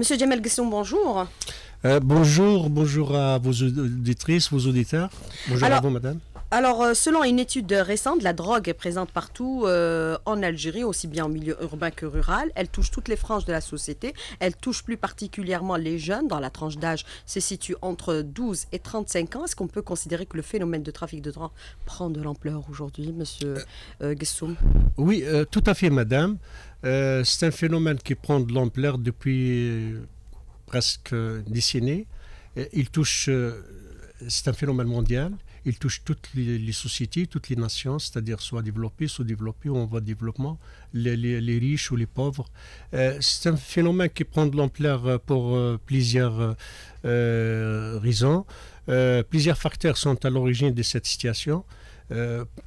Monsieur Jamel Gesson, bonjour. Euh, bonjour, bonjour à vos auditrices, vos auditeurs. Bonjour à vous, madame. Alors, euh, selon une étude récente, la drogue est présente partout euh, en Algérie, aussi bien en milieu urbain que rural. Elle touche toutes les franges de la société. Elle touche plus particulièrement les jeunes, dans la tranche d'âge se situe entre 12 et 35 ans. Est-ce qu'on peut considérer que le phénomène de trafic de drogue prend de l'ampleur aujourd'hui, monsieur Oui, tout à fait, madame. Euh, c'est un phénomène qui prend de l'ampleur depuis euh, presque une décennie. Il touche, euh, c'est un phénomène mondial. Il touche toutes les, sociétés, toutes les nations, c'est-à-dire soit développées, sous-développées, ou en voie de développement, les, riches ou les pauvres. c'est un phénomène qui prend de l'ampleur pour plusieurs raisons. plusieurs facteurs sont à l'origine de cette situation.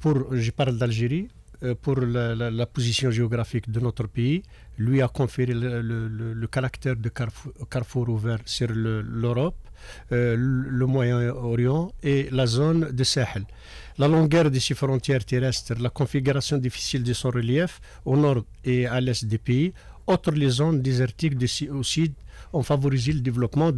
pour, je parle d'Algérie euh, pour la, position géographique de notre pays, lui a conféré le, caractère de carrefour, carrefour ouvert sur l'Europe, euh, le Moyen-Orient et la zone de Sahel. La longueur de ses frontières terrestres, la configuration difficile de son relief au nord et à l'est des pays, autres les zones désertiques de, au sud ont favorisé le développement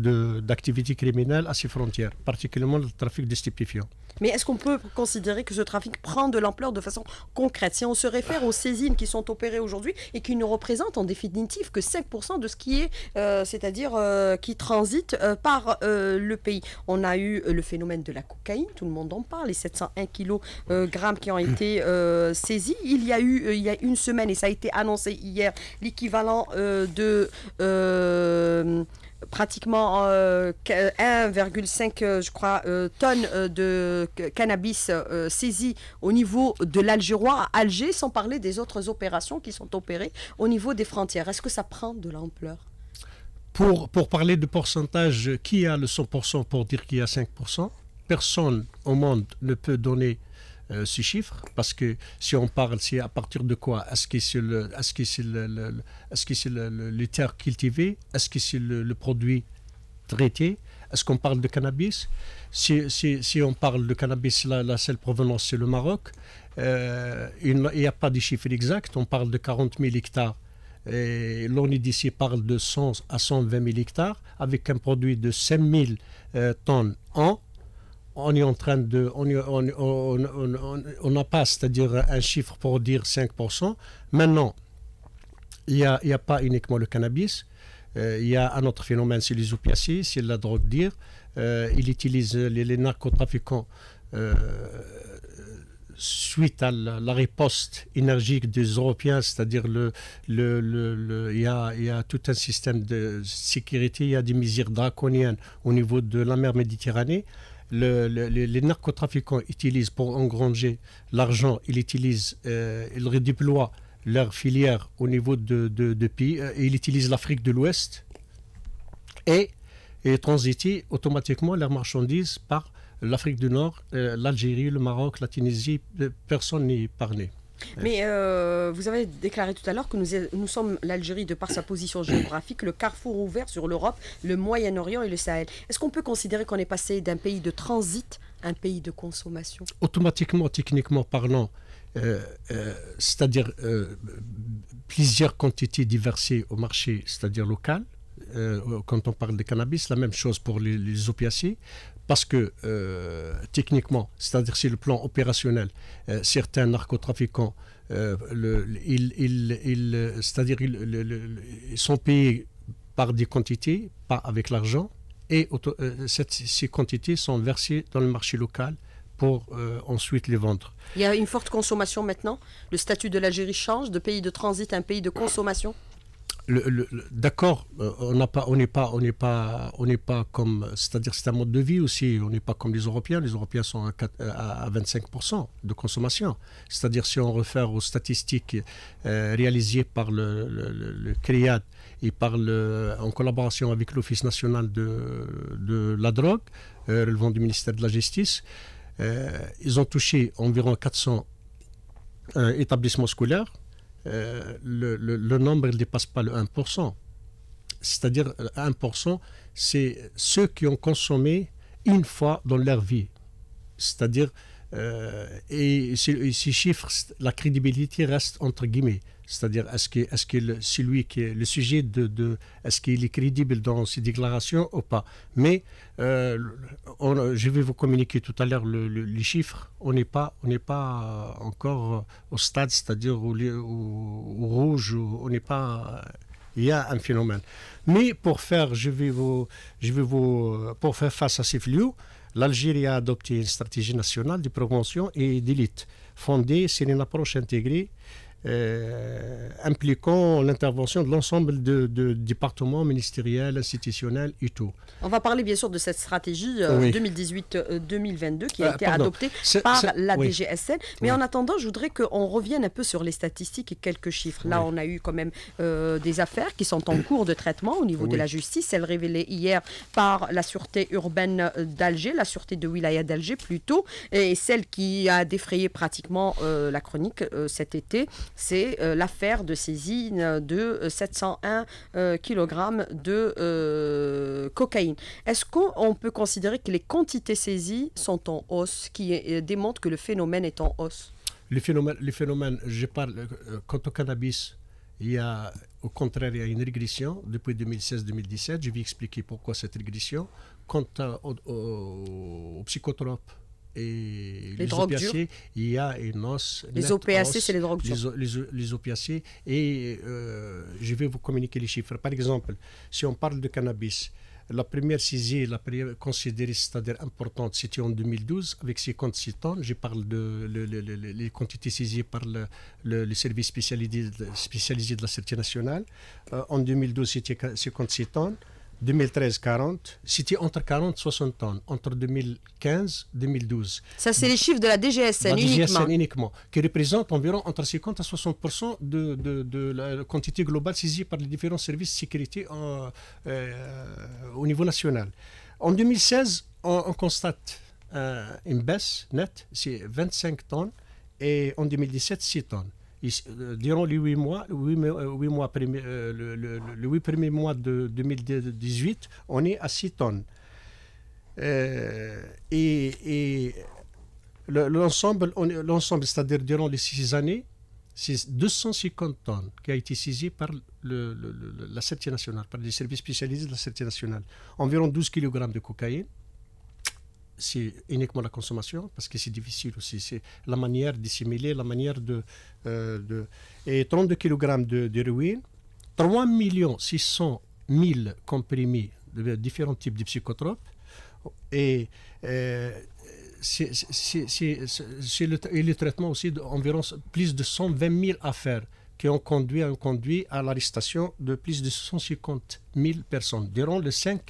d'activités criminelles à ses frontières, particulièrement le trafic de stupéfiants. Mais est-ce qu'on peut considérer que ce trafic prend de l'ampleur de façon concrète Si on se réfère aux saisines qui sont opérées aujourd'hui et qui ne représentent en définitive que 5% de ce qui est, euh, c'est-à-dire euh, qui transite euh, par le pays. On a eu le phénomène de la cocaïne, tout le monde en parle, les 701 kg qui ont mmh. été saisis. Il y a eu il y a une semaine, et ça a été annoncé hier, l'équivalent de pratiquement 1,5 euh, euh, je crois euh, tonnes de cannabis saisies au niveau de l'Algérois à Alger, sans parler des autres opérations qui sont opérées au niveau des frontières. Est-ce que ça prend de l'ampleur pour, pour parler de pourcentage, qui a le 100% pour dire qu'il y a 5% Personne au monde ne peut donner euh, ce Parce que si on parle, c'est à partir de quoi Est-ce que c'est le, est-ce que le, est-ce que c'est le, les terres cultivées Est-ce que c'est le, produit traité Est-ce qu'on parle de cannabis si, si, si, on parle de cannabis, la, seule provenance, c'est le Maroc. Euh, il n'y a pas de chiffre exact. On parle de 40 000 hectares. Et d'ici parle de 100 à 120 000 hectares avec un produit de 5 000 euh, tonnes en on est en train de. On n'a pas, c'est-à-dire un chiffre pour dire 5%. Maintenant, il n'y a, pas uniquement le cannabis. Euh, il y a un autre phénomène, c'est les opiacés, c'est la drogue d'ir. Euh, il utilise les, narcotrafiquants euh, suite à la, riposte énergique des Européens, c'est-à-dire le, y a, tout un système de sécurité, il y a des mesures draconiennes au niveau de la mer Méditerranée les narcotrafiquants utilisent pour engranger l'argent, ils utilisent, euh, ils redéploient leur filière au niveau de, de, pays, euh, ils utilisent l'Afrique de l'Ouest et, et transitent automatiquement leurs marchandises par l'Afrique du Nord, euh, l'Algérie, le Maroc, la Tunisie, euh, personne n'y parlait. Mais euh, vous avez déclaré tout à l'heure que nous, nous sommes l'Algérie, de par sa position géographique, le carrefour ouvert sur l'Europe, le Moyen-Orient et le Sahel. Est-ce qu'on peut considérer qu'on est passé d'un pays de transit à un pays de consommation Automatiquement, techniquement parlant, euh, euh, c'est-à-dire plusieurs quantités diversées au marché, c'est-à-dire local, quand on parle de cannabis, la même chose pour les, les opiacés parce que euh, techniquement, c'est-à-dire sur le plan opérationnel, euh, certains narcotrafiquants, euh, ils, c'est-à-dire ils, sont payés par des quantités, pas avec l'argent, et ces quantités sont versées dans le marché local pour ensuite les vendre. Il y a une forte consommation maintenant. Le statut de l'Algérie change de pays de transit à un pays de consommation d'accord, euh, on n'est pas, on n'est pas, on n'est pas, on n'est pas comme, c'est-à-dire c'est un mode de vie aussi. On n'est pas comme les Européens. Les Européens sont à, 25% de consommation. C'est-à-dire si on réfère aux statistiques euh, réalisées par le, CRIAD et par le, en collaboration avec l'Office national de, la drogue, euh, relevant du ministère de la Justice, ils ont touché environ 400 établissements scolaires euh, le, nombre ne dépasse pas le 1%. C'est-à-dire 1%, euh, c'est ceux qui ont consommé une fois dans leur vie. C'est-à-dire, euh, et, et, ces chiffres, la crédibilité reste entre guillemets. C'est-à-dire, est-ce que, est-ce que celui qui est le sujet de, est-ce qu'il est crédible dans ses déclarations ou pas Mais euh, on, je vais vous communiquer tout à l'heure le, les chiffres. On n'est pas, on n'est pas encore au stade, c'est-à-dire au, au, rouge. on n'est pas. Il y a un phénomène. Mais pour faire, je vais vous, je vais vous, pour faire face à ces flux, l'Algérie a adopté une stratégie nationale de promotion et d'élite, fondée sur une approche intégrée euh, impliquant l'intervention de l'ensemble de, départements ministériels, institutionnels et tout. On va parler bien sûr de cette stratégie 2018-2022 euh, euh, qui a été adoptée par la DGSN. Mais en attendant, je voudrais qu'on revienne un peu sur les statistiques et quelques chiffres. Là, on a eu quand même des affaires qui sont en cours de traitement au niveau de la justice. Elle révélée hier par la sûreté urbaine d'Alger, la sûreté de Wilaya d'Alger plutôt, et celle qui a défrayé pratiquement la chronique cet été, c'est euh, l'affaire de saisine de 701 euh, euh, kg de cocaïne. Est-ce qu'on peut considérer que les quantités saisies sont en hausse, qui démontre que le phénomène est en hausse Le phénomène, je parle, quant au cannabis, il y a, au contraire, il y a une régression depuis 2016-2017. Je vais expliquer pourquoi cette régression. Quant aux psychotropes, et les, drogues opiacés, il y a une hausse. Les opiacés, c'est les drogues dures. Les, les, opiacés. Et euh, je vais vous communiquer les chiffres. Par exemple, si on parle de cannabis, la première saisie, la première considérée, c'est-à-dire importante, c'était en 2012 avec 56 tonnes. Je parle de les quantités saisies par le, service spécialisé, spécialisé de la Sûreté nationale. Euh, en 2012, c'était 56 tonnes. 2013-40, c'était entre 40 et 60 tonnes, entre 2015-2012. Ça, c'est les chiffres de la DGSN la uniquement. uniquement, qui représente environ entre 50 à 60 de, de, la quantité globale saisie par les différents services de sécurité euh, euh, au niveau national. En 2016, on, constate euh, une baisse nette, c'est 25 tonnes, et en 2017, 6 tonnes. Euh, durant les 8 mois, mois le, 8 euh, euh, premier mois de 2018, on est à 6 tonnes. et, l'ensemble, l'ensemble, c'est-à-dire durant les 6 années, c'est 250 tonnes qui a été saisies par le, la Sûreté nationale, par les services spécialisés de la Sûreté nationale. Environ 12 kg de cocaïne, c'est uniquement la consommation, parce que c'est difficile aussi. C'est la manière d'assimiler, la manière de, euh, de, Et 32 kg de, 3 600 000 comprimés de différents types de psychotropes. Et euh, c'est le, traitement aussi d'environ plus de 120 000 affaires qui ont conduit, ont conduit à l'arrestation de plus de 150 000 personnes durant les 5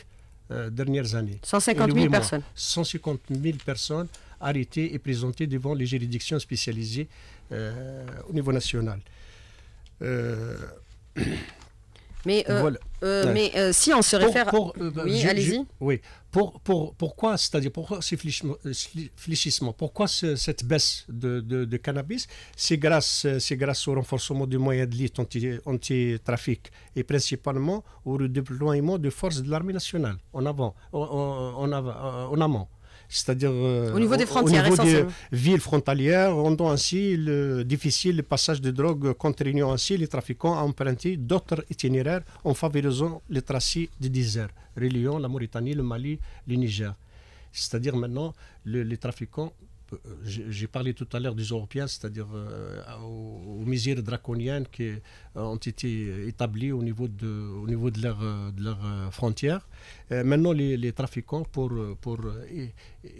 euh, dernières années. 150 000 personnes. 150 personnes arrêtées et présentées devant les juridictions spécialisées euh, au niveau national. Euh, Mais, euh, euh, mais euh, si on se réfère. Pour, oui, allez-y. Oui. Pour, pourquoi, c'est-à-dire, pourquoi ce fléchissement Pourquoi cette baisse de, de, cannabis C'est grâce, grâce au renforcement du moyen de lutte anti-trafic et principalement au déploiement de forces de l'armée nationale en avant, en, en amont c'est-à-dire euh, au niveau des frontières, au niveau des villes frontalières, rendant ainsi le, difficile le passage de drogue, contraignant ainsi les trafiquants à emprunter d'autres itinéraires en favorisant les tracés des désert reliant la Mauritanie, le Mali, le Niger. C'est-à-dire maintenant, les trafiquants euh, j'ai parlé tout à l'heure des Européens, c'est-à-dire euh, aux, misères draconiennes qui ont été établies au niveau de, au niveau de leurs de leur euh, frontières. maintenant, les, trafiquants, pour, pour,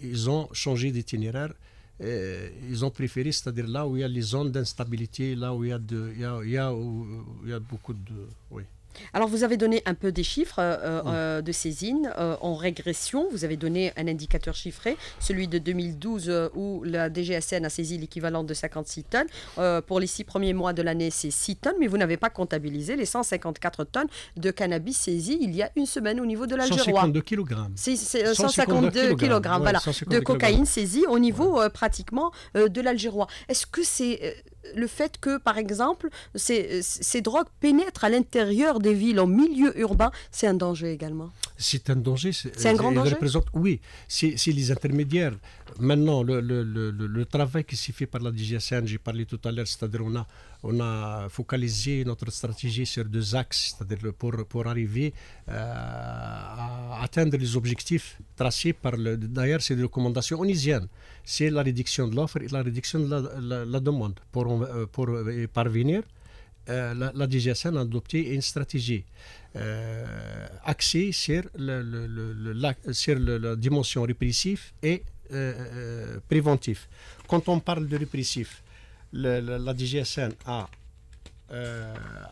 ils ont changé d'itinéraire. ils ont préféré, c'est-à-dire là où il y a les zones d'instabilité, là où il y a, il beaucoup de... Oui. Alors, vous avez donné un peu des chiffres euh, euh, euh, de saisine en régression. Vous avez donné un indicateur chiffré, celui de 2012 où la DGSN a saisi l'équivalent de 56 tonnes. pour les six premiers mois de l'année, c'est 6 tonnes, mais vous n'avez pas comptabilisé les 154 tonnes de cannabis saisies il y a une semaine au niveau de l'Algérois. 152 kg. 152 kg, voilà, de cocaïne saisie au niveau pratiquement de l'Algérois. Est-ce que c'est le fait que, par exemple, ces, drogues pénètrent à l'intérieur des villes, en milieu urbain, c'est un danger également. C'est un danger. C'est un grand euh, danger. oui, si les intermédiaires maintenant, le, travail qui s'est fait par la DGSN, j'ai parlé tout à l'heure, c'est-à-dire on a, focalisé notre stratégie sur deux axes, c'est-à-dire pour, pour arriver euh, à atteindre les objectifs tracés par, le, d'ailleurs, c'est des recommandations onisiennes, c'est la réduction de l'offre et la réduction de la, demande. Pour, euh, pour euh, parvenir, la, la, DGSN a adopté une stratégie axée sur, le, la, sur la dimension répressive et euh, euh, euh, préventif. Quand on parle de répressif, la DGSN a,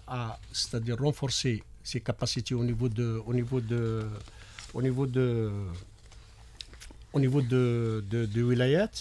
a c'est-à-dire renforcé ses capacités au niveau de, au niveau de, au niveau de, au niveau de, de, wilayat,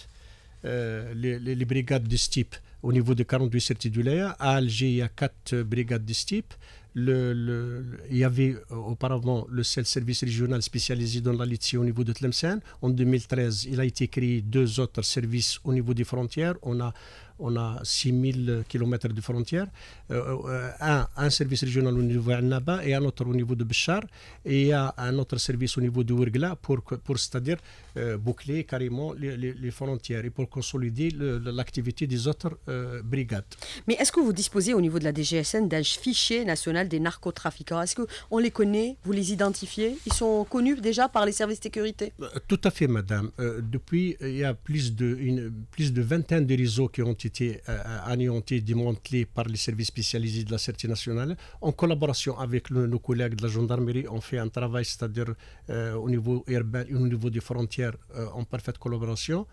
les, brigades de ce type au niveau de 48 certiduléas. À Alger, il y a 4 brigades de ce type il y avait euh, auparavant le seul service régional spécialisé dans la litière au niveau de Tlemcen. En 2013, il a été créé deux autres services au niveau des frontières. On a on a 6000 km de frontières, euh, euh, un, service régional au niveau de Naba et un autre au niveau de Béchar, et il y a un autre service au niveau de Ouergla pour, pour c'est-à-dire euh, boucler carrément les, frontières et pour consolider l'activité des autres brigades. Mais est-ce que vous disposez au niveau de la DGSN d'un fichier national des narcotrafiquants Est-ce qu'on les connaît Vous les identifiez Ils sont connus déjà par les services de sécurité Tout à fait, madame. depuis, il y a plus de, une, plus de vingtaine de réseaux qui ont été anéanties, euh, démantelé par les services spécialisés de la sécurité nationale. En collaboration avec nos collègues de la gendarmerie, on fait un travail, c'est-à-dire euh, au niveau urbain et au niveau des frontières, euh, en parfaite collaboration.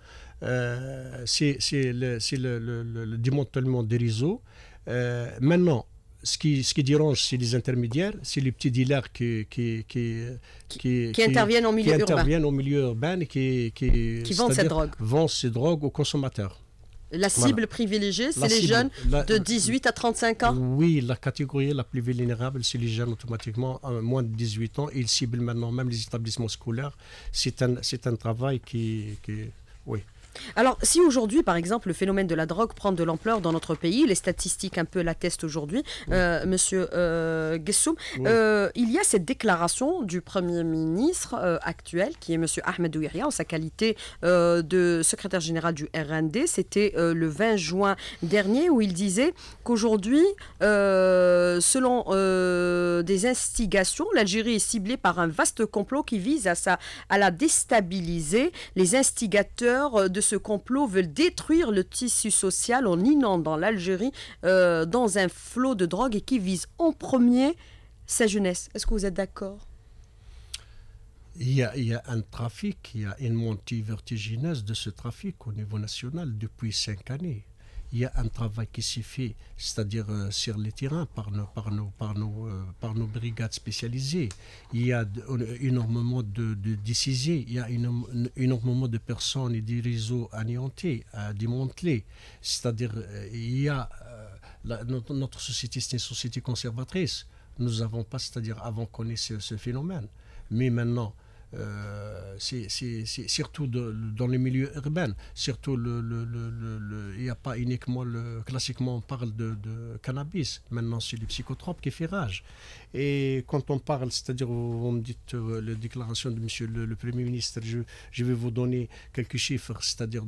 C'est le, démantèlement des réseaux. maintenant, ce qui, ce dérange, c'est les intermédiaires, c'est les petits dealers qui, qui, qui, interviennent, qui interviennent au milieu urbain et qui, qui, vendent ces drogues aux consommateurs. La cible privilégiée, c'est les jeunes de 18 à 35 ans Oui, la catégorie la plus vulnérable, c'est les jeunes automatiquement moins de 18 ans. Ils ciblent maintenant même les établissements scolaires. C'est un, un travail qui, qui oui. Alors, si aujourd'hui, par exemple, le phénomène de la drogue prend de l'ampleur dans notre pays, les statistiques un peu l'attestent aujourd'hui, euh, Monsieur euh, Gessoum, euh, il y a cette déclaration du Premier ministre actuel, qui est Monsieur Ahmed Ouiria, en sa qualité de secrétaire général du RND. C'était le 20 juin dernier, où il disait qu'aujourd'hui, selon des instigations, l'Algérie est ciblée par un vaste complot qui vise à, sa, la déstabiliser. Les instigateurs de ce complot veut détruire le tissu social en inondant l'Algérie euh, dans un flot de drogue et qui vise en premier sa jeunesse. Est-ce que vous êtes d'accord il y, a, un trafic, il y a une montée vertigineuse de ce trafic au niveau national depuis cinq années il y a un travail qui s'est fait, c'est-à-dire euh, sur les terrains par nos, par nos, par nos, euh, par nos brigades spécialisées. Il y a énormément de, de il y a énormément de personnes et des réseaux anéantis, démantelés. C'est-à-dire, euh, il y a notre, société, c'est une société conservatrice. Nous n'avons pas, c'est-à-dire avant connu ce, ce phénomène. Mais maintenant, euh, c'est surtout dans les milieux urbains. Surtout, il le, n'y a pas uniquement le. Classiquement, on parle de, cannabis. Maintenant, c'est les psychotrope qui fait rage. Et quand on parle, c'est-à-dire, vous me dites euh, la déclaration de monsieur le, Premier ministre, je, vais vous donner quelques chiffres, c'est-à-dire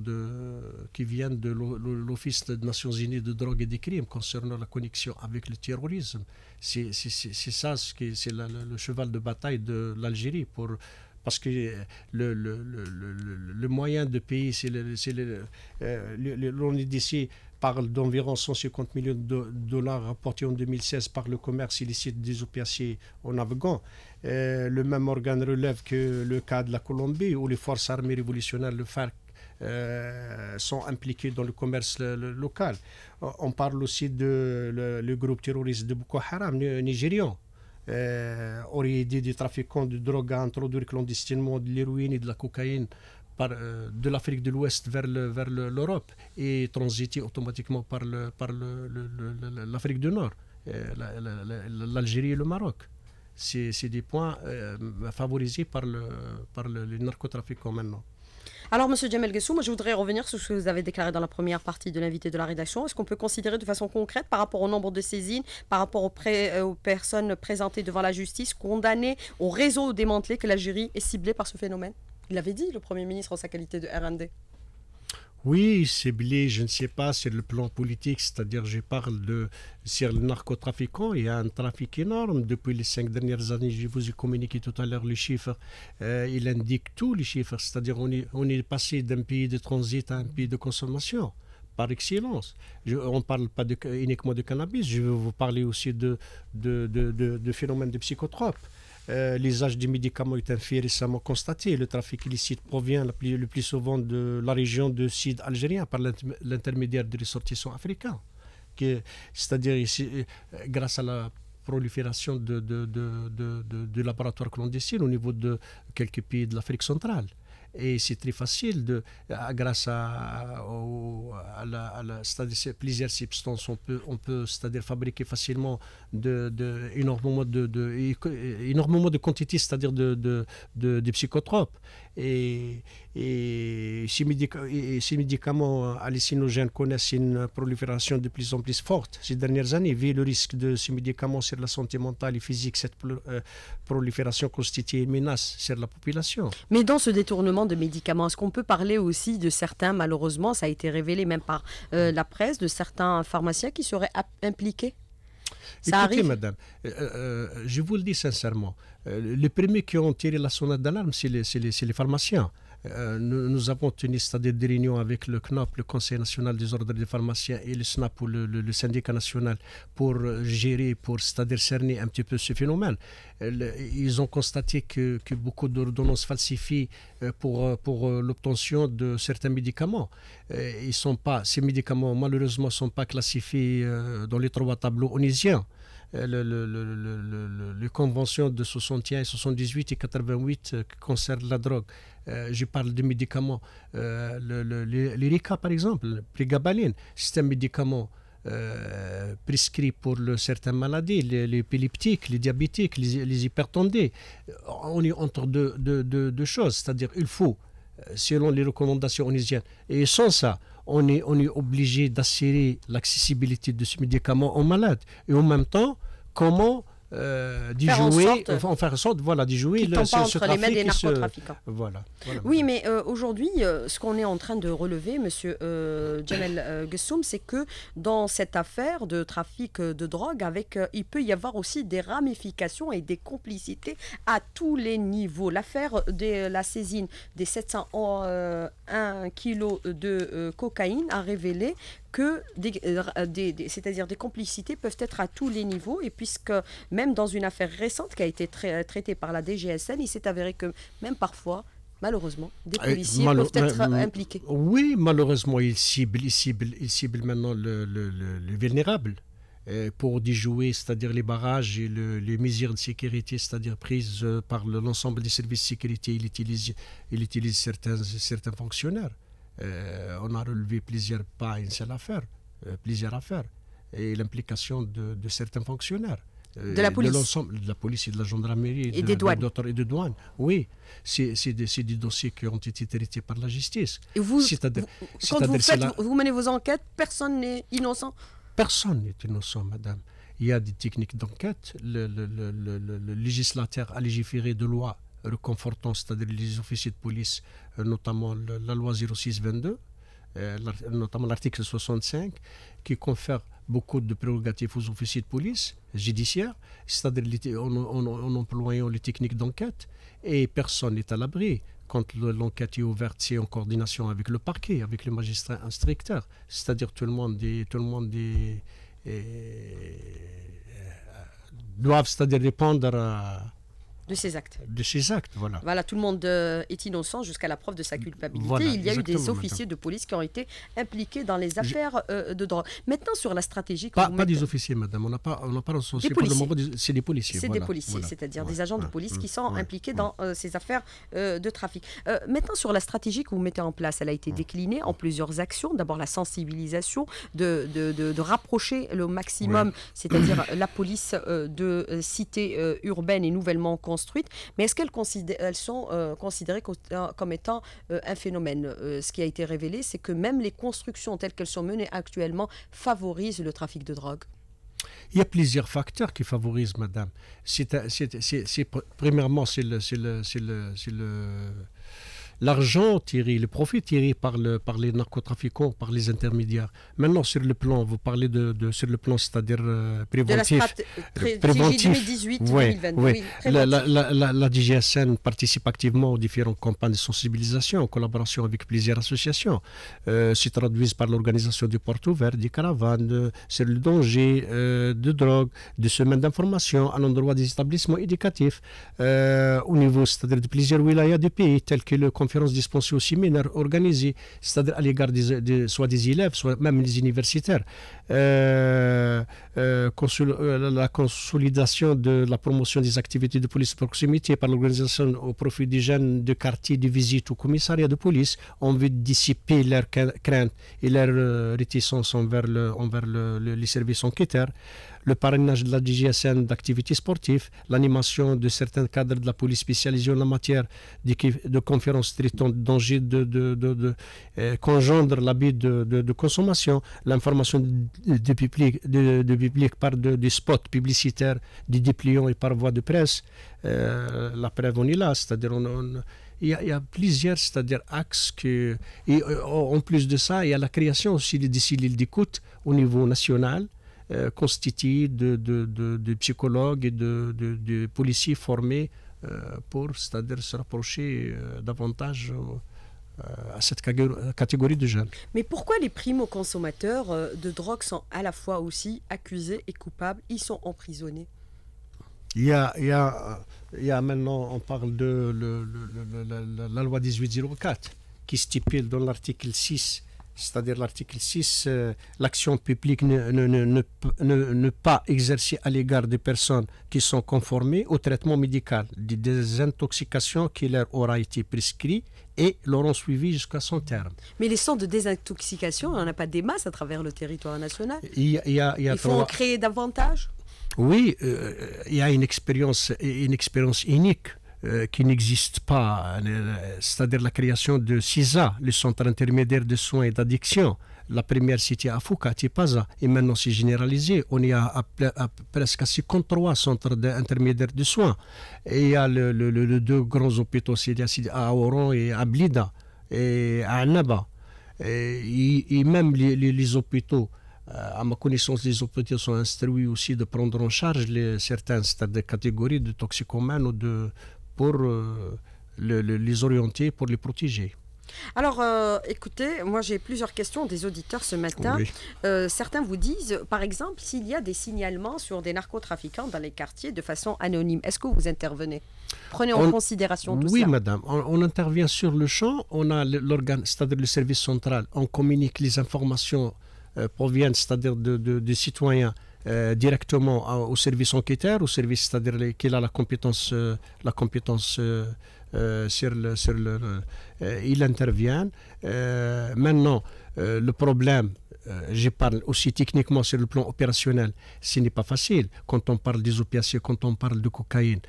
qui viennent de l'Office des Nations Unies de drogue et des crimes concernant la connexion avec le terrorisme. C'est ça, c'est le cheval de bataille de l'Algérie pour parce que le, moyen de payer, c'est le, euh, d'ici parle d'environ 150 millions de dollars rapportés en 2016 par le commerce illicite des opiacés en Afghan. Euh, le même organe relève que le cas de la Colombie, où les forces armées révolutionnaires, le FARC, euh, sont impliqués dans le commerce local. On parle aussi de le, groupe terroriste de Boko Haram, nigérian, euh, aurait aidé des trafiquants de drogue à introduire clandestinement de l'héroïne et de la cocaïne euh, de l'Afrique de l'Ouest vers, l'Europe et transiter automatiquement par, le, par l'Afrique du Nord, euh, l'Algérie et le Maroc. C'est, des points euh, favorisés par, le, par le, les narcotrafiquants maintenant. Alors, Monsieur Jamel Gessou, moi, je voudrais revenir sur ce que vous avez déclaré dans la première partie de l'invité de la rédaction. Est-ce qu'on peut considérer de façon concrète, par rapport au nombre de saisines, par rapport aux, aux personnes présentées devant la justice, condamnées au réseau démantelé, que l'Algérie est ciblée par ce phénomène il avait dit, le Premier ministre, en sa qualité de RND. Oui, c'est je ne sais pas, sur le plan politique, c'est-à-dire je parle de sur le narcotrafiquant, il y a un trafic énorme depuis les cinq dernières années. Je vous ai communiqué tout à l'heure les chiffres. Euh, il indique tous les chiffres, c'est-à-dire on est, passé d'un pays de transit à un pays de consommation par excellence. on ne parle pas uniquement de cannabis, je veux vous parler aussi de, de, de, de, de phénomènes de psychotropes. Euh, L'usage des médicaments fait récemment constaté. Le trafic illicite provient le plus, souvent de la région de Sud algérien par l'intermédiaire des ressortissants africains. C'est-à-dire euh, grâce à la prolifération de, de, de, de, laboratoires clandestins au niveau de quelques pays de l'Afrique centrale. Et c'est très facile, de, euh, grâce à, à, la, à la, plusieurs substances, on peut, on peut c'est-à-dire fabriquer facilement de, de énormément, de, de, énormément de quantités, c'est-à-dire de, de, de, psychotropes. Et, et, ces médicaments, et ces médicaments euh, hallucinogènes connaissent une prolifération de plus en plus forte ces dernières années, vu le risque de ces médicaments sur la santé mentale et physique, cette euh, prolifération constitue une menace sur la population. Mais dans ce détournement de médicaments. Est-ce qu'on peut parler aussi de certains, malheureusement, ça a été révélé même par euh, la presse, de certains pharmaciens qui seraient impliqués ça Écoutez, madame, euh, euh, je vous le dis sincèrement, les premiers qui ont tiré la sonnette d'alarme, c'est les, les, les, pharmaciens. Euh, nous, avons tenu, des réunions avec le CNAP, le Conseil national des ordres des pharmaciens, et le SNAP, le, syndicat national, pour euh, gérer, pour, cerner un petit peu ce phénomène. Euh, ils ont constaté que, beaucoup d'ordonnances falsifiées pour, pour l'obtention de certains médicaments. Ils sont pas, ces médicaments, malheureusement, ne sont pas classifiés dans les trois tableaux onisiens. Euh, le, les conventions de 61, 78 et 88 euh, qui concernent la drogue. Euh, je parle des médicaments. Euh, par exemple, Prigabaline, c'est un médicament prescrit pour le, certaines maladies, les, les, épileptiques, les diabétiques, les, hypertendés. On est entre deux, deux, choses, c'est-à-dire il faut, selon les recommandations onisiennes, et sans ça, on est, on est obligé d'assurer l'accessibilité de ce médicament aux malades. Et en même temps, comment d'y jouer, en voilà, d'y le, les mains des Voilà, Oui, mais euh, aujourd'hui, euh, ce qu'on est en train de relever, Monsieur euh, Jamel Gessoum, c'est que dans cette affaire de trafic de drogue, avec, il peut y avoir aussi des ramifications et des complicités à tous les niveaux. L'affaire de la saisine des 701 kg de cocaïne a révélé que euh, euh, des, c'est-à-dire des complicités peuvent être à tous les niveaux. Et puisque même dans une affaire récente qui a été euh, traitée par la DGSN, il s'est avéré que même parfois, malheureusement, des ah, policiers peuvent être impliqués. Oui, malheureusement, ils ciblent, maintenant le, le, vulnérable pour déjouer, c'est-à-dire les barrages et les mesures de sécurité, c'est-à-dire prises par l'ensemble des services de sécurité, Ils utilisent il utilise certains, certains fonctionnaires. Euh, on a relevé plusieurs, pas une seule affaire, euh, plusieurs affaires, et l'implication de, certains fonctionnaires. Euh, de la police. De l'ensemble, de la police et de la gendarmerie. Et, des douanes. et de douanes. Oui, c'est, des, dossiers qui ont été traités par la justice. Et vous, quand vous, menez vos enquêtes, personne n'est innocent Personne n'est innocent, madame. Il y a des techniques d'enquête. Le, le législateur a légiféré de lois reconfortant, c'est-à-dire les officiers de police, euh, notamment la loi 0622, euh, notamment l'article 65, qui confère beaucoup de prérogatives aux officiers de police judiciaires, c'est-à-dire en, employant les techniques d'enquête, et personne n'est à l'abri. Quand l'enquête est ouverte, c'est en coordination avec le parquet, avec le magistrat instructeur. C'est-à-dire tout le monde tout le monde euh, doit c'est-à-dire répondre à, de ses actes. De ses actes, voilà. Voilà, tout le monde euh, est innocent jusqu'à la preuve de sa culpabilité. Il y a eu des officiers de police qui ont été impliqués dans les affaires euh, de drogue. Maintenant, sur la stratégie. Que pas, des officiers, madame. On n'a pas, on C'est des policiers. c'est des policiers, c'est-à-dire des agents de police qui mm, sont impliqués mm. dans euh, ces affaires de trafic. maintenant, sur la stratégie que vous mettez en place, elle a été mm. déclinée en plusieurs actions. D'abord, la sensibilisation, de, de, rapprocher le maximum, c'est-à-dire la police de cités urbaines et nouvellement construites mais est-ce qu'elles elles sont euh, considérées euh, comme étant euh, un phénomène Ce qui a été révélé, c'est que même les constructions telles qu'elles sont menées actuellement favorisent le trafic de drogue. Il y a plusieurs facteurs qui favorisent, madame. C'est, premièrement, c'est le, le, le, l'argent tiré, le profit tiré par, le, par les narcotrafiquants, par les intermédiaires. Maintenant, sur le plan, vous parlez de, sur le plan, c'est-à-dire préventif. la Oui, La, DGSN participe activement aux différentes campagnes de sensibilisation en collaboration avec plusieurs associations. Euh, se traduisent par l'organisation du portes ouvertes, des caravanes, de, euh, sur le danger euh, de drogue, des semaines d'information à l'endroit des établissements éducatifs euh, au niveau, c'est-à-dire de plusieurs wilayas du pays, tels que le conférences dispensées aux séminaires organisées, c'est-à-dire à, l'égard soit des élèves, soit même des universitaires. Euh, euh, euh, la consolidation de la promotion des activités de police de proximité par l'organisation au profit des jeunes de quartier de visite au commissariat de police en vue de dissiper leurs craintes et leurs réticences envers, le, envers les services enquêteurs le parrainage de la DGSN d'activités sportives, l'animation de certains cadres de la police spécialisée en la matière, de, de conférences traitant de danger de, euh, de, de de, consommation, l'information du public, public, par des spots publicitaires, des dépliants et par voie de presse. Euh, la preuve, on est là, c'est-à-dire il y, a, plusieurs, c'est-à-dire axes que, et euh, en plus de ça, il y a la création aussi des disciplines d'écoute au niveau national euh, constitué de, de, de, psychologues et de, policiers formés euh, pour, c'est-à-dire, se rapprocher euh, davantage à cette catégorie de jeunes. Mais pourquoi les primo-consommateurs de drogue sont à la fois aussi accusés et coupables Ils sont emprisonnés il y, a, il, y a, il y a maintenant, on parle de le, le, la, loi 1804 qui stipule dans l'article 6 c'est-à-dire l'article 6, euh, l'action publique ne, ne, pas exercer à l'égard des personnes qui sont conformées au traitement médical, des désintoxications qui leur aura été prescrit et l'auront suivi jusqu'à son terme. Mais les centres de désintoxication, on en a pas des masses à travers le territoire national. Il, faut en créer davantage Oui, euh, euh, il y a une expérience, une expérience unique euh, qui n'existe pas, euh, c'est-à-dire la création de CISA, le Centre intermédiaire de soins et d'addiction. La première cité à Foucault, Tipaza, et maintenant c'est généralisé. On y à, presque à, presque 53 centres intermédiaires de soins. Et il y a le, deux grands hôpitaux, c'est à Oran et à Blida, et à Naba. Et, même les, hôpitaux euh, à ma connaissance, les hôpitaux sont instruits aussi de prendre en charge les, certaines catégories de toxicomanes ou de pour euh, les orienter, pour les protéger. Alors, euh, écoutez, moi j'ai plusieurs questions des auditeurs ce matin. Euh, certains vous disent, par exemple, s'il y a des signalements sur des narcotrafiquants dans les quartiers de façon anonyme, est-ce que vous intervenez Prenez en considération tout oui, ça. Oui, madame, on, intervient sur le champ. On a l'organe, c'est-à-dire le service central. On communique les informations proviennent, c'est-à-dire des de, citoyens euh, directement au service enquêteur, au service, c'est-à-dire qu'il a la compétence, euh, la compétence euh, sur le, sur le, il intervient. maintenant, le problème, je parle aussi techniquement sur le plan opérationnel, ce n'est pas facile quand on parle des opiacés, quand on parle de cocaïne.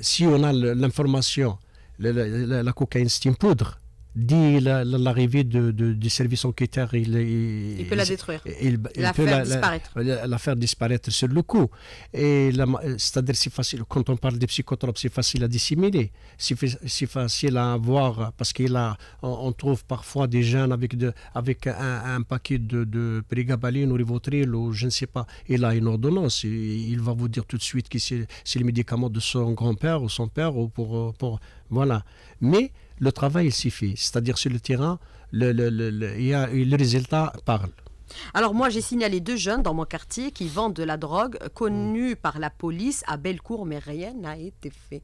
si on a l'information, la, cocaïne c'est une poudre dès l'arrivée du service enquêteur, il, peut la détruire. Il, la faire disparaître. La, faire disparaître sur le coup. C'est-à-dire, facile. Quand on parle des psychotropes, c'est facile à dissimuler. C'est facile à avoir parce qu'on on, trouve parfois des jeunes avec, de, avec un, paquet de, de ou ou rivotril ou je ne sais pas. Il a une ordonnance. Il, va vous dire tout de suite que c'est le médicament de son grand-père ou son père ou pour, pour. Voilà. Mais le travail il fait, C'est-à-dire sur le terrain, le, le, résultat parle. Alors moi, j'ai signalé deux jeunes dans mon quartier qui vendent de la drogue connue mm. par la police à Bellecour, mais rien n'a été fait.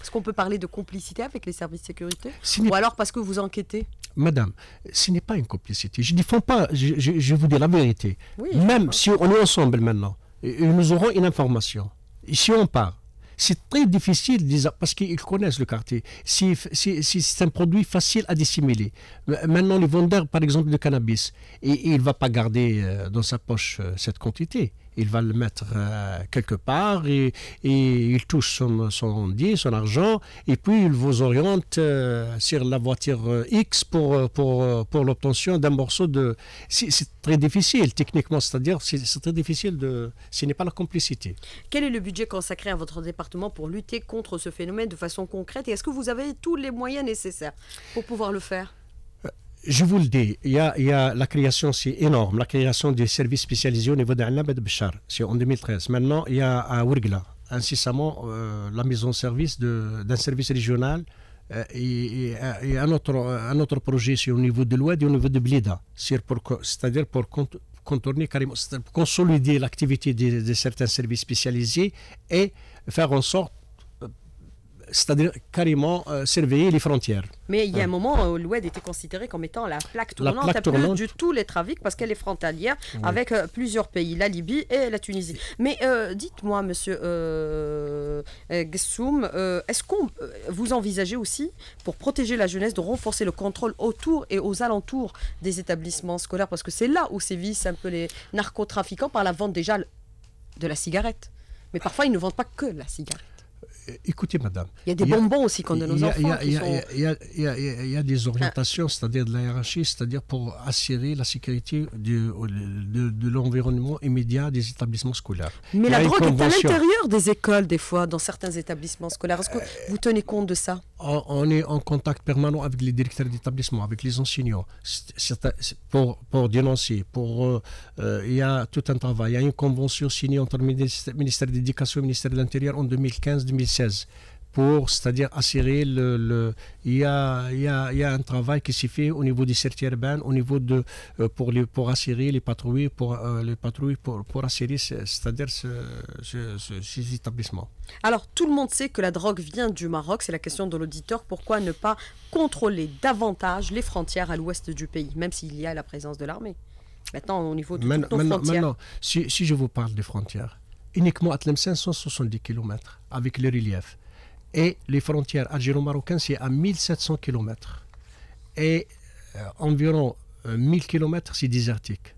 Est-ce qu'on peut parler de complicité avec les services de sécurité Ou alors parce que vous enquêtez Madame, ce n'est pas une complicité. Je ne défends pas, je, vous dis la vérité. Même si on est ensemble maintenant, nous aurons une information. Si on part, c'est très difficile parce qu'ils connaissent le quartier. C'est un produit facile à dissimuler. Maintenant, les vendeurs, par exemple, de cannabis, il ne va pas garder euh, dans sa poche euh, cette quantité il va le mettre euh, quelque part et, et, il touche son, son son argent, et puis il vous oriente euh, sur la voiture euh, X pour, pour, l'obtention d'un morceau de... C'est très difficile techniquement, c'est-à-dire c'est très difficile de... Ce n'est pas la complicité. Quel est le budget consacré à votre département pour lutter contre ce phénomène de façon concrète et est-ce que vous avez tous les moyens nécessaires pour pouvoir le faire je vous le dis, il y a, la création, c'est énorme, la création des services spécialisés au niveau et de Béchar, c'est en 2013. Maintenant, il y a à Ourgla, incessamment, euh, la mise en service d'un service régional euh, et, un, autre, euh, un autre projet, au niveau de l'Oued et au niveau de Blida, c'est-à-dire pour, contourner consolider l'activité de certains services spécialisés et faire en sorte c'est-à-dire carrément euh, surveiller les frontières. Mais il y a un moment où l'Oued était considéré comme étant la plaque tournante, de tous du les trafics parce qu'elle est frontalière avec euh, plusieurs pays, la Libye et la Tunisie. Mais euh, dites-moi, monsieur Gessoum, est-ce qu'on vous envisagez aussi, pour protéger la jeunesse, de renforcer le contrôle autour et aux alentours des établissements scolaires Parce que c'est là où sévissent un peu les narcotrafiquants par la vente déjà de la cigarette. Mais parfois, ils ne vendent pas que la cigarette. Eh, écoutez, madame. Il y a des bonbons aussi qu'on donne aux enfants. Il y a des ah. orientations, c'est-à-dire de la hiérarchie, c'est-à-dire pour assurer la sécurité de, de, l'environnement immédiat des établissements scolaires. Mais la drogue est à l'intérieur des écoles, des fois, dans certains établissements scolaires. Est-ce que euh, vous tenez compte de ça on, est en contact permanent avec les directeurs d'établissement, avec les enseignants, pour, pour dénoncer. Pour, euh, euh, il y a tout un travail. Il y a une convention signée entre le ministère de l'Éducation et le ministère de l'Intérieur en 2015-2016 pour, c'est-à-dire assurer le, le il, y a, il, y a, il, y a, un travail qui s'est fait au niveau des certiers urbaines, au niveau de euh, pour les, pour assurer les patrouilles, pour euh, les patrouilles pour, pour assurer, c'est-à-dire ces établissements. Alors tout le monde sait que la drogue vient du Maroc, c'est la question de l'auditeur. Pourquoi ne pas contrôler davantage les frontières à l'ouest du pays, même s'il y a la présence de l'armée Maintenant, au niveau de maintenant, maintenant si je vous parle des frontières, uniquement à Tlemcen 170 km avec le relief. Et les frontières algéro-marocaines, c'est à 1700 km. Et euh, environ 1000 euh, km, c'est désertique.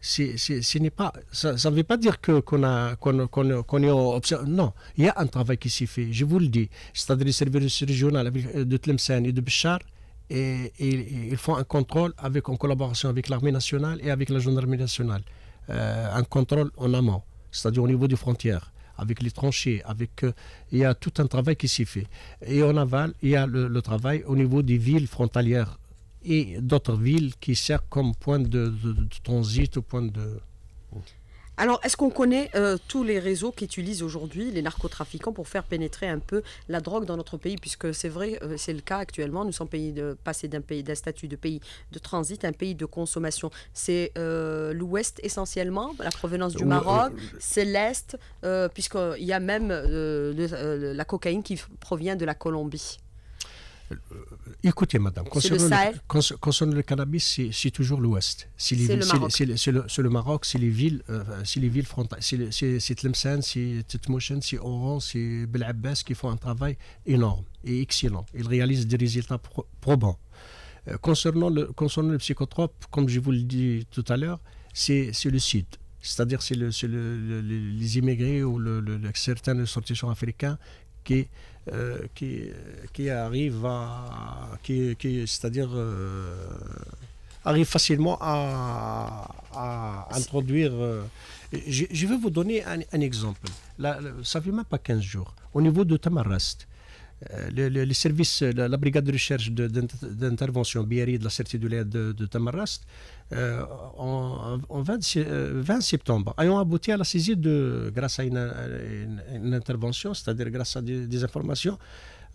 ce n'est pas, ça ne veut pas dire que, qu'on, a, qu'on, est Non, il y a un travail qui s'y fait, je vous le dis. C'est-à-dire les services régionaux euh, de Tlemcen et de Béchar, et, ils font un contrôle avec, en collaboration avec l'armée nationale et avec la gendarmerie nationale. un contrôle en amont c'est-à-dire au niveau des frontières, avec les tranchées, avec euh, il y a tout un travail qui s'y fait. Et en aval, il y a le, travail au niveau des villes frontalières et d'autres villes qui servent comme point de, de transit ou point de... Alors, est-ce qu'on connaît euh, tous les réseaux qu'utilisent aujourd'hui les narcotrafiquants pour faire pénétrer un peu la drogue dans notre pays Puisque c'est vrai, euh, c'est le cas actuellement. Nous sommes pays de, passés d'un pays d'un statut de pays de transit à un pays de consommation. C'est euh, l'Ouest essentiellement, la provenance du Maroc, c'est l'Est, puisqu'il y a même la cocaïne qui provient de la Colombie. Euh, écoutez, madame, concernant le, cannabis, c'est toujours l'Ouest. C'est le, Maroc, c'est les villes, euh, c'est les villes frontalières. C'est Tlemcen, c'est Tétouan, c'est Oran, c'est Belabès qui font un travail énorme et excellent. Ils réalisent des résultats probants. Euh, concernant, le, concernant le psychotrope, comme je vous le dis tout à l'heure, c'est le Sud. C'est-à-dire, c'est les immigrés ou certains ressortissants africains qui euh, qui, qui arrive à. Qui, qui, C'est-à-dire. Euh, arrive facilement à, introduire. Euh, je, vais vous donner un, exemple. Là, ça fait même pas 15 jours. Au niveau de Tamarast, euh, services, euh, la, brigade de recherche d'intervention BRI de la sortie de l'air de, Tamarast, euh, en, 20, septembre, ayant abouti à la saisie de, grâce à une, intervention, c'est-à-dire grâce à des, informations,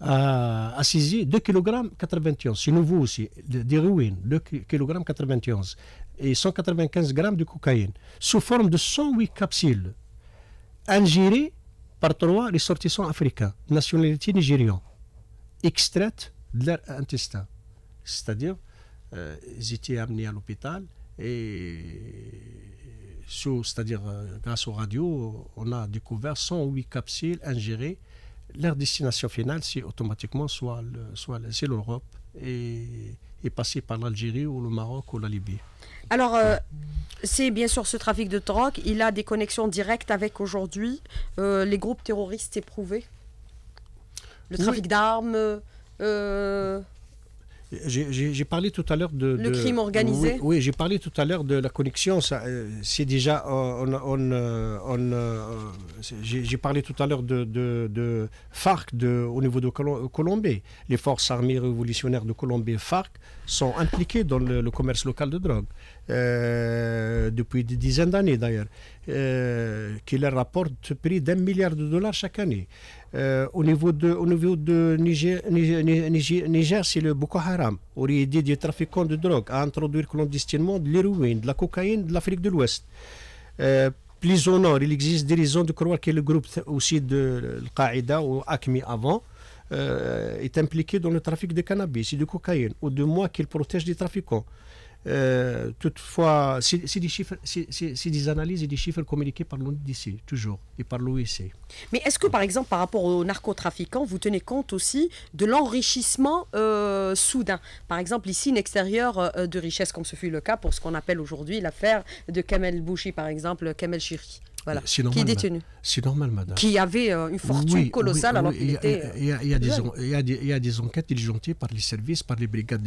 à, saisie 2 kg 91. C'est nouveau aussi, d'héroïne, 2 kg 91 et 195 g de cocaïne, sous forme de 108 capsules ingérées par trois ressortissants africains, nationalité nigérian, extraites de leur intestin. C'est-à-dire, euh, ils étaient amenés à l'hôpital et, c'est-à-dire, euh, grâce aux radios, on a découvert 108 capsules ingérées. Leur destination finale, c'est automatiquement soit l'Europe soit et, et passer par l'Algérie ou le Maroc ou la Libye. Alors, euh, c'est bien sûr ce trafic de drogue. Il a des connexions directes avec aujourd'hui euh, les groupes terroristes éprouvés. Le trafic d'armes. Euh, j'ai parlé tout à l'heure de, Le crime organisé. Oui, j'ai parlé tout à l'heure de la connexion. C'est déjà. On, j'ai parlé tout à l'heure de, de, de, FARC au niveau de Colombie. Les forces armées révolutionnaires de Colombie FARC sont impliquées dans le commerce local de drogue. Euh, depuis des dizaines d'années d'ailleurs, euh, qui leur rapporte ce prix d'un milliard de dollars chaque année. Euh, au niveau de, au niveau de Niger, Niger, Niger, c'est le Boko Haram, aurait aidé des trafiquants de drogue à introduire clandestinement de l'héroïne, de la cocaïne de l'Afrique de l'Ouest. plus au nord, il existe des raisons de croire que le groupe aussi de Al-Qaïda ou ACMI avant, est impliqué dans le trafic de cannabis et de cocaïne, ou de moins qu'il protège des trafiquants. Euh, toutefois, c'est des analyses et des chiffres communiqués par d'ici, toujours, et par l'OEC. Mais est-ce que, par exemple, par rapport aux narcotrafiquants, vous tenez compte aussi de l'enrichissement euh, soudain Par exemple, ici, une extérieure euh, de richesse, comme ce fut le cas pour ce qu'on appelle aujourd'hui l'affaire de Kamel Bouchi, par exemple, Kamel Chiri qui est détenu. C'est normal, madame. Qui avait euh, une fortune colossale alors qu'il était. Il y, a des enquêtes diligentées par les services, par les brigades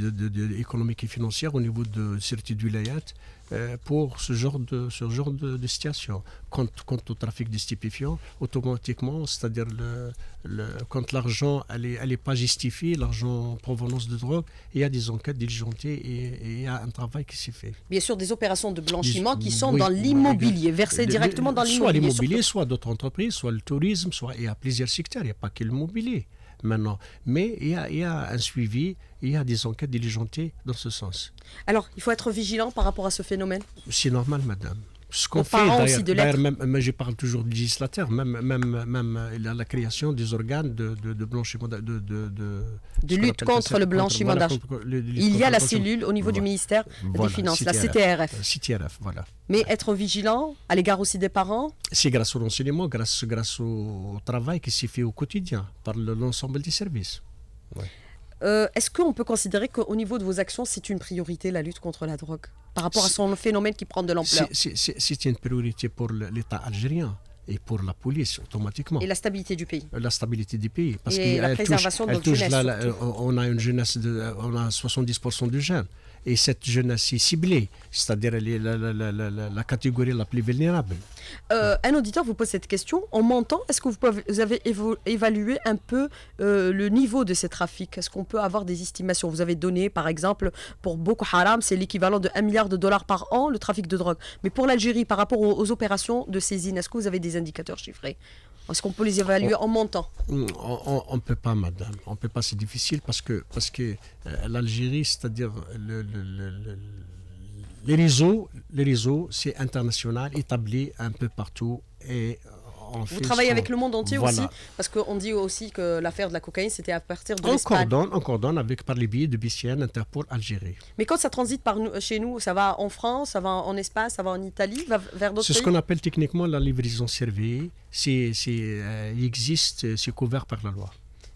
économiques et financières au niveau de Certi du Layat, euh, pour ce genre de, ce genre de, situation. Quant, au trafic de stupéfiants, automatiquement, c'est-à-dire le, quand l'argent n'est elle pas justifié, l'argent en provenance de drogue, il y a des enquêtes diligentées et, il y a un travail qui s'y fait. Bien sûr, des opérations de blanchiment qui sont dans l'immobilier, versées directement dans l'immobilier. Soit l'immobilier, soit d'autres entreprises, soit le tourisme, soit il y a plusieurs secteurs, il n'y a pas que l'immobilier maintenant. Mais il y a, un suivi, il y a des enquêtes diligentées dans ce sens. Alors, il faut être vigilant par rapport à ce phénomène C'est normal, madame qu'on fait même, je parle toujours du législateur, même, même, même euh, la, création des organes de, blanchiment de, de, lutte contre le blanchiment d'argent. Il y a la cellule au niveau du ministère des Finances, la CTRF. CTRF, voilà. Mais être vigilant à l'égard aussi des parents C'est grâce au renseignement, grâce, grâce au travail qui s'est fait au quotidien par l'ensemble des services. Euh, est-ce qu'on peut considérer qu'au niveau de vos actions, c'est une priorité la lutte contre la drogue par rapport à son phénomène qui prend de l'ampleur C'est une priorité pour l'État algérien et pour la police automatiquement. Et la stabilité du pays. La stabilité du pays. Parce et la préservation touche, de La, on a une jeunesse de, on a 70% de jeunes et cette jeunesse est ciblée, c'est-à-dire la, la, la, catégorie la plus vulnérable. Euh, un auditeur vous pose cette question. En montant, est-ce que vous, pouvez, vous avez évalué un peu euh, le niveau de ces trafics Est-ce qu'on peut avoir des estimations Vous avez donné, par exemple, pour Boko Haram, c'est l'équivalent de 1 milliard de dollars par an, le trafic de drogue. Mais pour l'Algérie, par rapport aux, aux opérations de saisine, est-ce que vous avez des indicateurs chiffrés est-ce qu'on peut les évaluer en montant mm, On ne peut pas, madame. On ne peut pas, c'est difficile parce que, parce que euh, l'Algérie, c'est-à-dire le, le, le, les réseaux, les réseaux c'est international, établi un peu partout. Et euh, vous travaillez avec le monde entier aussi Parce qu'on dit aussi que l'affaire de la cocaïne, c'était à partir de l'Espagne. En cordonne avec, par les billets de BCN, Interpol, Algérie. Mais quand ça transite par chez nous, ça va en France, ça va en Espagne, ça va en Italie, vers d'autres pays C'est ce qu'on appelle techniquement la livraison servée. C'est, euh, il existe, c'est couvert par la loi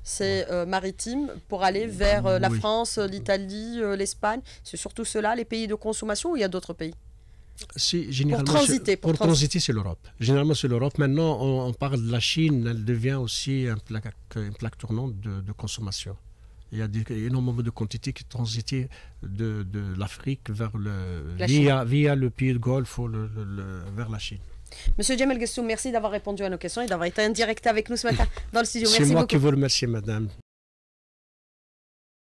c'est euh, maritime pour aller vers euh, la France, l'Italie, l'Espagne. C'est surtout cela, les pays de consommation ou il y a d'autres pays pour transiter, pour, transiter, c'est l'Europe. Généralement, c'est l'Europe. Maintenant, on, parle de la Chine, elle devient aussi un plaque, tournante de, consommation. Il y a des, énormément de quantités qui transitent de, l'Afrique vers le via, le pays de Golfe ou le, vers la Chine. Monsieur Jamel Gessou, merci d'avoir répondu à nos questions et d'avoir été en direct avec nous ce matin dans le studio. C'est moi qui vous remercie, madame.